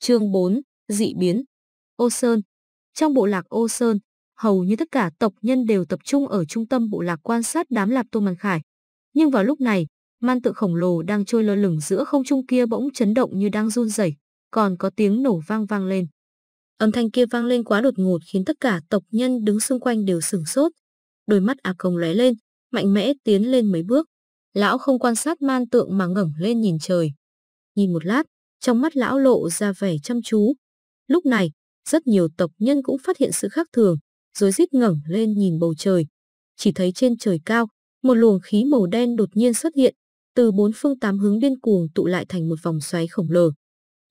Chương 4. Dị biến Ô Sơn Trong bộ lạc Ô Sơn, hầu như tất cả tộc nhân đều tập trung ở trung tâm bộ lạc quan sát đám lạp tô man khải. Nhưng vào lúc này, man tự khổng lồ đang trôi lơ lửng giữa không trung kia bỗng chấn động như đang run rẩy, còn có tiếng nổ vang vang lên. Âm thanh kia vang lên quá đột ngột khiến tất cả tộc nhân đứng xung quanh đều sửng sốt. Đôi mắt A Công lóe lên, mạnh mẽ tiến lên mấy bước. Lão không quan sát man tượng mà ngẩng lên nhìn trời. Nhìn một lát, trong mắt lão lộ ra vẻ chăm chú. Lúc này, rất nhiều tộc nhân cũng phát hiện sự khác thường, rồi rít ngẩng lên nhìn bầu trời. Chỉ thấy trên trời cao, một luồng khí màu đen đột nhiên xuất hiện, từ bốn phương tám hướng điên cuồng tụ lại thành một vòng xoáy khổng lồ.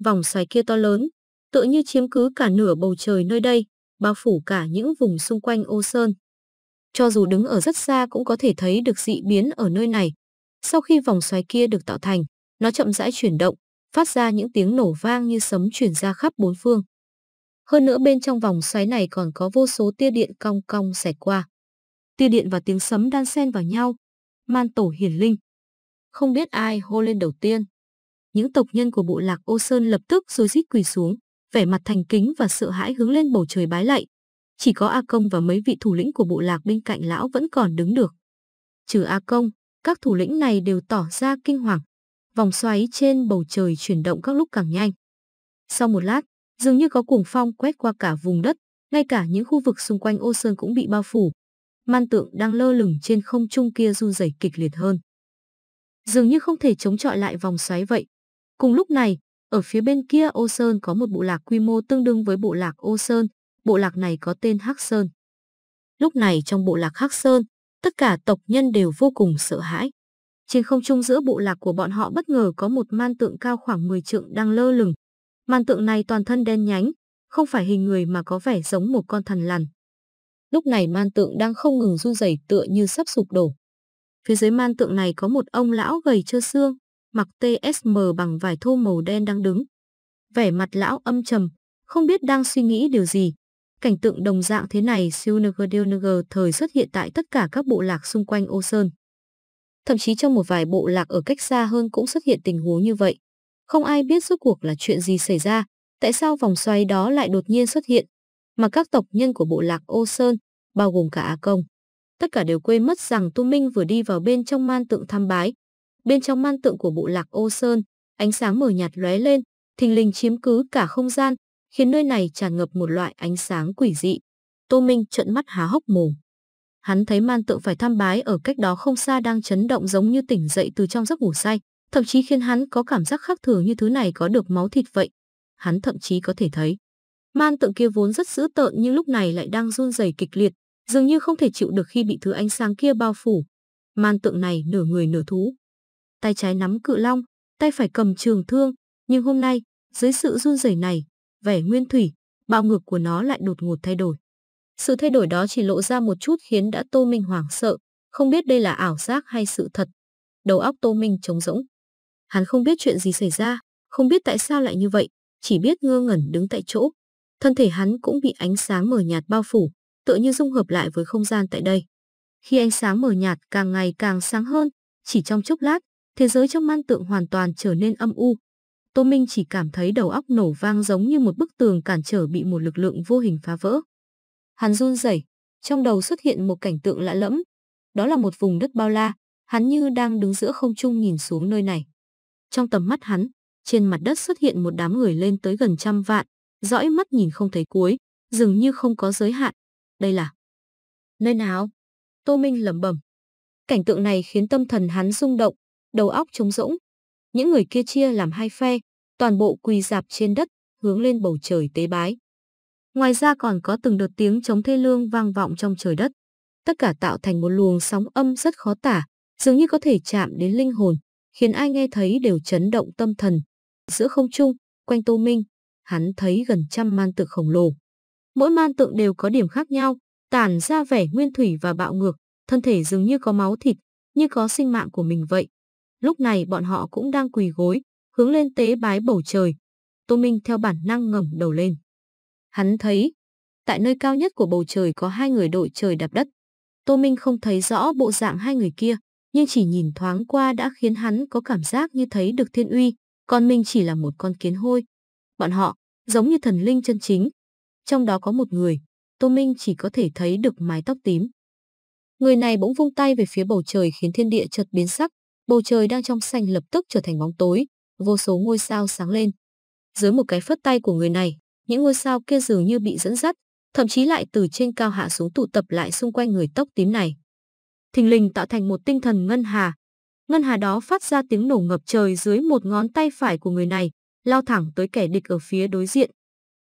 Vòng xoáy kia to lớn, tựa như chiếm cứ cả nửa bầu trời nơi đây, bao phủ cả những vùng xung quanh ô sơn. Cho dù đứng ở rất xa cũng có thể thấy được dị biến ở nơi này. Sau khi vòng xoáy kia được tạo thành, nó chậm rãi chuyển động, phát ra những tiếng nổ vang như sấm chuyển ra khắp bốn phương. Hơn nữa bên trong vòng xoáy này còn có vô số tia điện cong cong xẹt qua. Tia điện và tiếng sấm đan xen vào nhau, man tổ hiển linh. Không biết ai hô lên đầu tiên. Những tộc nhân của bộ lạc Ô Sơn lập tức rối rít quỳ xuống, vẻ mặt thành kính và sợ hãi hướng lên bầu trời bái lạy. Chỉ có A Công và mấy vị thủ lĩnh của bộ lạc bên cạnh lão vẫn còn đứng được. Trừ A Công, các thủ lĩnh này đều tỏ ra kinh hoàng vòng xoáy trên bầu trời chuyển động các lúc càng nhanh. Sau một lát, dường như có cuồng phong quét qua cả vùng đất, ngay cả những khu vực xung quanh ô sơn cũng bị bao phủ. Man tượng đang lơ lửng trên không trung kia run rẩy kịch liệt hơn. Dường như không thể chống chọi lại vòng xoáy vậy. Cùng lúc này, ở phía bên kia ô sơn có một bộ lạc quy mô tương đương với bộ lạc ô sơn, bộ lạc này có tên Hắc Sơn. Lúc này trong bộ lạc Hắc Sơn, tất cả tộc nhân đều vô cùng sợ hãi. Trên không trung giữa bộ lạc của bọn họ bất ngờ có một man tượng cao khoảng 10 trượng đang lơ lửng. Man tượng này toàn thân đen nhánh, không phải hình người mà có vẻ giống một con thần lằn. Lúc này man tượng đang không ngừng run rẩy tựa như sắp sụp đổ. Phía dưới man tượng này có một ông lão gầy trơ xương, mặc TSM bằng vải thô màu đen đang đứng. Vẻ mặt lão âm trầm, không biết đang suy nghĩ điều gì. Cảnh tượng đồng dạng thế này Silnergerdilnerger thời xuất hiện tại tất cả các bộ lạc xung quanh Ô Sơn thậm chí trong một vài bộ lạc ở cách xa hơn cũng xuất hiện tình huống như vậy. Không ai biết rốt cuộc là chuyện gì xảy ra, tại sao vòng xoay đó lại đột nhiên xuất hiện, mà các tộc nhân của bộ lạc Ô Sơn, bao gồm cả Á Công, tất cả đều quên mất rằng Tu Minh vừa đi vào bên trong man tượng tham bái. Bên trong man tượng của bộ lạc Ô Sơn, ánh sáng mờ nhạt lóe lên, thình lình chiếm cứ cả không gian, khiến nơi này tràn ngập một loại ánh sáng quỷ dị. Tô Minh trợn mắt há hốc mồm hắn thấy man tượng phải tham bái ở cách đó không xa đang chấn động giống như tỉnh dậy từ trong giấc ngủ say, thậm chí khiến hắn có cảm giác khác thường như thứ này có được máu thịt vậy. Hắn thậm chí có thể thấy. Man tượng kia vốn rất dữ tợn nhưng lúc này lại đang run rẩy kịch liệt, dường như không thể chịu được khi bị thứ ánh sáng kia bao phủ. Man tượng này nửa người nửa thú. Tay trái nắm cự long, tay phải cầm trường thương, nhưng hôm nay, dưới sự run rẩy này, vẻ nguyên thủy, bạo ngược của nó lại đột ngột thay đổi. Sự thay đổi đó chỉ lộ ra một chút khiến đã Tô Minh hoảng sợ, không biết đây là ảo giác hay sự thật. Đầu óc Tô Minh trống rỗng. Hắn không biết chuyện gì xảy ra, không biết tại sao lại như vậy, chỉ biết ngơ ngẩn đứng tại chỗ. Thân thể hắn cũng bị ánh sáng mờ nhạt bao phủ, tựa như dung hợp lại với không gian tại đây. Khi ánh sáng mờ nhạt càng ngày càng sáng hơn, chỉ trong chốc lát, thế giới trong man tượng hoàn toàn trở nên âm u. Tô Minh chỉ cảm thấy đầu óc nổ vang giống như một bức tường cản trở bị một lực lượng vô hình phá vỡ. Hắn run rẩy, trong đầu xuất hiện một cảnh tượng lạ lẫm, đó là một vùng đất bao la, hắn như đang đứng giữa không trung nhìn xuống nơi này. Trong tầm mắt hắn, trên mặt đất xuất hiện một đám người lên tới gần trăm vạn, dõi mắt nhìn không thấy cuối, dường như không có giới hạn. Đây là nơi nào? Tô Minh lẩm bẩm. Cảnh tượng này khiến tâm thần hắn rung động, đầu óc trống rỗng. Những người kia chia làm hai phe, toàn bộ quỳ dạp trên đất, hướng lên bầu trời tế bái. Ngoài ra còn có từng đợt tiếng chống thê lương vang vọng trong trời đất. Tất cả tạo thành một luồng sóng âm rất khó tả, dường như có thể chạm đến linh hồn, khiến ai nghe thấy đều chấn động tâm thần. Giữa không trung, quanh Tô Minh, hắn thấy gần trăm man tượng khổng lồ. Mỗi man tượng đều có điểm khác nhau, tản ra vẻ nguyên thủy và bạo ngược, thân thể dường như có máu thịt, như có sinh mạng của mình vậy. Lúc này bọn họ cũng đang quỳ gối, hướng lên tế bái bầu trời. Tô Minh theo bản năng ngẩng đầu lên. Hắn thấy, tại nơi cao nhất của bầu trời có hai người đội trời đạp đất. Tô Minh không thấy rõ bộ dạng hai người kia, nhưng chỉ nhìn thoáng qua đã khiến hắn có cảm giác như thấy được thiên uy, còn mình chỉ là một con kiến hôi. Bọn họ, giống như thần linh chân chính. Trong đó có một người, Tô Minh chỉ có thể thấy được mái tóc tím. Người này bỗng vung tay về phía bầu trời khiến thiên địa chợt biến sắc, bầu trời đang trong xanh lập tức trở thành bóng tối, vô số ngôi sao sáng lên. Dưới một cái phất tay của người này, những ngôi sao kia dường như bị dẫn dắt, thậm chí lại từ trên cao hạ xuống tụ tập lại xung quanh người tóc tím này. Thình lình tạo thành một tinh thần ngân hà. Ngân hà đó phát ra tiếng nổ ngập trời dưới một ngón tay phải của người này, lao thẳng tới kẻ địch ở phía đối diện.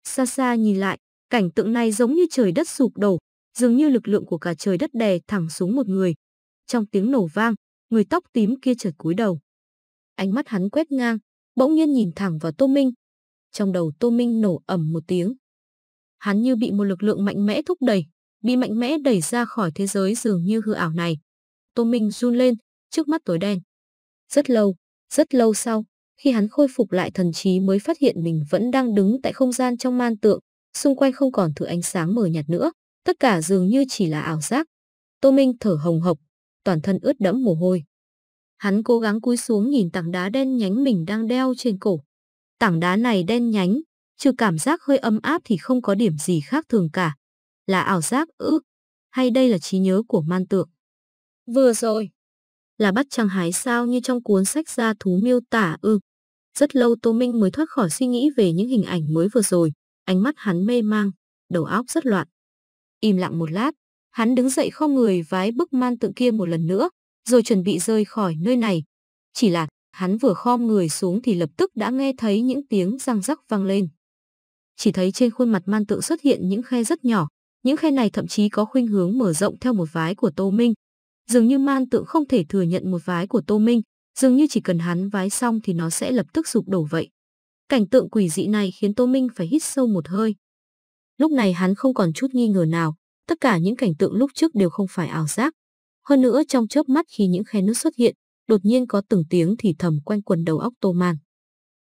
Xa xa nhìn lại, cảnh tượng này giống như trời đất sụp đổ, dường như lực lượng của cả trời đất đè thẳng xuống một người. Trong tiếng nổ vang, người tóc tím kia chợt cúi đầu. Ánh mắt hắn quét ngang, bỗng nhiên nhìn thẳng vào Tô Minh, trong đầu Tô Minh nổ ẩm một tiếng. Hắn như bị một lực lượng mạnh mẽ thúc đẩy, bị mạnh mẽ đẩy ra khỏi thế giới dường như hư ảo này. Tô Minh run lên, trước mắt tối đen. Rất lâu, rất lâu sau, khi hắn khôi phục lại thần trí mới phát hiện mình vẫn đang đứng tại không gian trong man tượng, xung quanh không còn thứ ánh sáng mờ nhạt nữa, tất cả dường như chỉ là ảo giác. Tô Minh thở hồng hộc, toàn thân ướt đẫm mồ hôi. Hắn cố gắng cúi xuống nhìn tảng đá đen nhánh mình đang đeo trên cổ. Tảng đá này đen nhánh, trừ cảm giác hơi ấm áp thì không có điểm gì khác thường cả. Là ảo giác ư? Hay đây là trí nhớ của man tượng? Vừa rồi. Là bắt chàng hái sao như trong cuốn sách gia thú miêu tả ư. Rất lâu Tô Minh mới thoát khỏi suy nghĩ về những hình ảnh mới vừa rồi. Ánh mắt hắn mê mang, đầu óc rất loạn. Im lặng một lát, hắn đứng dậy không người vái bức man tượng kia một lần nữa, rồi chuẩn bị rời khỏi nơi này. Chỉ là Hắn vừa khom người xuống thì lập tức đã nghe thấy những tiếng răng rắc vang lên. Chỉ thấy trên khuôn mặt man tượng xuất hiện những khe rất nhỏ, những khe này thậm chí có khuynh hướng mở rộng theo một vái của Tô Minh. Dường như man tượng không thể thừa nhận một vái của Tô Minh, dường như chỉ cần hắn vái xong thì nó sẽ lập tức sụp đổ vậy. Cảnh tượng quỷ dị này khiến Tô Minh phải hít sâu một hơi. Lúc này hắn không còn chút nghi ngờ nào, tất cả những cảnh tượng lúc trước đều không phải ảo giác. Hơn nữa trong chớp mắt khi những khe nước xuất hiện, đột nhiên có từng tiếng thì thầm quanh quần đầu óc Tô Man.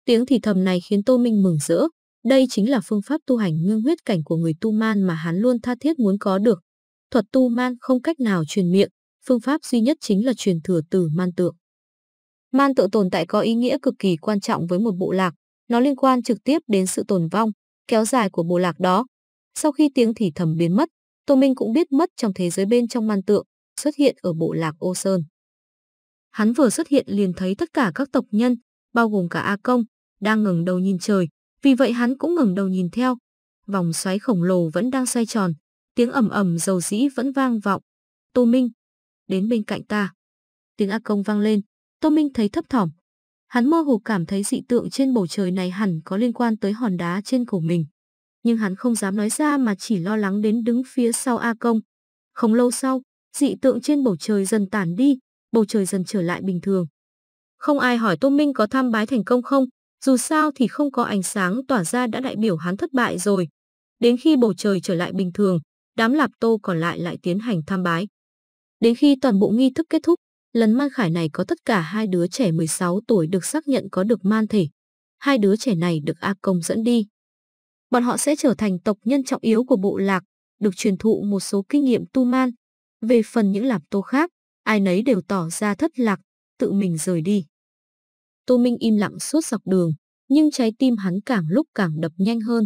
Tiếng thì thầm này khiến Tô Minh mừng rỡ, đây chính là phương pháp tu hành ngưng huyết cảnh của người tu man mà hắn luôn tha thiết muốn có được. Thuật tu man không cách nào truyền miệng, phương pháp duy nhất chính là truyền thừa từ man tượng. Man tượng tồn tại có ý nghĩa cực kỳ quan trọng với một bộ lạc, nó liên quan trực tiếp đến sự tồn vong, kéo dài của bộ lạc đó. Sau khi tiếng thì thầm biến mất, Tô Minh cũng biết mất trong thế giới bên trong man tượng, xuất hiện ở bộ lạc Ô Sơn. Hắn vừa xuất hiện liền thấy tất cả các tộc nhân, bao gồm cả A Công, đang ngẩng đầu nhìn trời, vì vậy hắn cũng ngẩng đầu nhìn theo. Vòng xoáy khổng lồ vẫn đang xoay tròn, tiếng ầm ầm dầu dĩ vẫn vang vọng. Tô Minh, đến bên cạnh ta. Tiếng A Công vang lên, Tô Minh thấy thấp thỏm. Hắn mơ hồ cảm thấy dị tượng trên bầu trời này hẳn có liên quan tới hòn đá trên cổ mình. Nhưng hắn không dám nói ra mà chỉ lo lắng đến đứng phía sau A Công. Không lâu sau, dị tượng trên bầu trời dần tản đi, bầu trời dần trở lại bình thường. Không ai hỏi Tô Minh có tham bái thành công không, dù sao thì không có ánh sáng tỏa ra đã đại biểu hắn thất bại rồi. Đến khi bầu trời trở lại bình thường, đám lạp tô còn lại lại tiến hành tham bái. Đến khi toàn bộ nghi thức kết thúc, lần mang khải này có tất cả hai đứa trẻ 16 tuổi được xác nhận có được man thể. Hai đứa trẻ này được A Công dẫn đi. Bọn họ sẽ trở thành tộc nhân trọng yếu của bộ lạc, được truyền thụ một số kinh nghiệm tu man. Về phần những lạp tô khác, ai nấy đều tỏ ra thất lạc, tự mình rời đi. Tô Minh im lặng suốt dọc đường, nhưng trái tim hắn càng lúc càng đập nhanh hơn.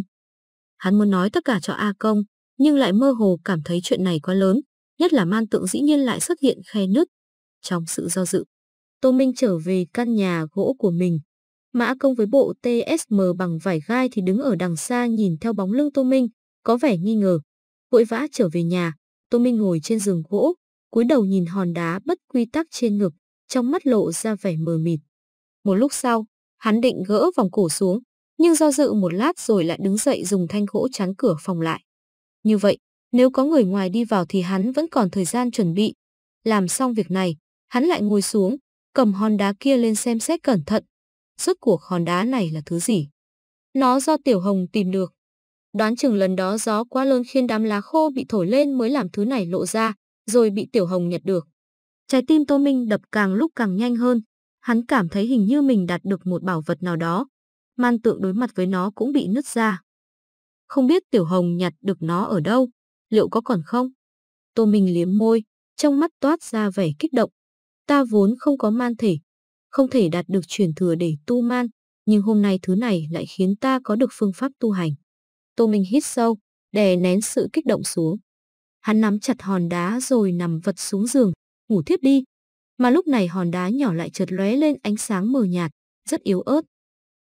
Hắn muốn nói tất cả cho A Công, nhưng lại mơ hồ cảm thấy chuyện này quá lớn, nhất là man tượng dĩ nhiên lại xuất hiện khe nứt. Trong sự do dự, Tô Minh trở về căn nhà gỗ của mình. Mã Công với bộ TSM bằng vải gai thì đứng ở đằng xa nhìn theo bóng lưng Tô Minh, có vẻ nghi ngờ. Vội vã trở về nhà, Tô Minh ngồi trên giường gỗ, cúi đầu nhìn hòn đá bất quy tắc trên ngực, trong mắt lộ ra vẻ mờ mịt. Một lúc sau, hắn định gỡ vòng cổ xuống, nhưng do dự một lát rồi lại đứng dậy dùng thanh gỗ chắn cửa phòng lại. Như vậy, nếu có người ngoài đi vào thì hắn vẫn còn thời gian chuẩn bị. Làm xong việc này, hắn lại ngồi xuống, cầm hòn đá kia lên xem xét cẩn thận. Rốt cuộc hòn đá này là thứ gì? Nó do Tiểu Hồng tìm được. Đoán chừng lần đó gió quá lớn khiến đám lá khô bị thổi lên mới làm thứ này lộ ra, rồi bị Tiểu Hồng nhặt được. Trái tim Tô Minh đập càng lúc càng nhanh hơn, hắn cảm thấy hình như mình đạt được một bảo vật nào đó. Man tượng đối mặt với nó cũng bị nứt ra. Không biết Tiểu Hồng nhặt được nó ở đâu, liệu có còn không? Tô Minh liếm môi, trong mắt toát ra vẻ kích động. Ta vốn không có man thể, không thể đạt được truyền thừa để tu man, nhưng hôm nay thứ này lại khiến ta có được phương pháp tu hành. Tô Minh hít sâu, đè nén sự kích động xuống. Hắn nắm chặt hòn đá rồi nằm vật xuống giường, ngủ thiếp đi. Mà lúc này hòn đá nhỏ lại chợt lóe lên ánh sáng mờ nhạt, rất yếu ớt.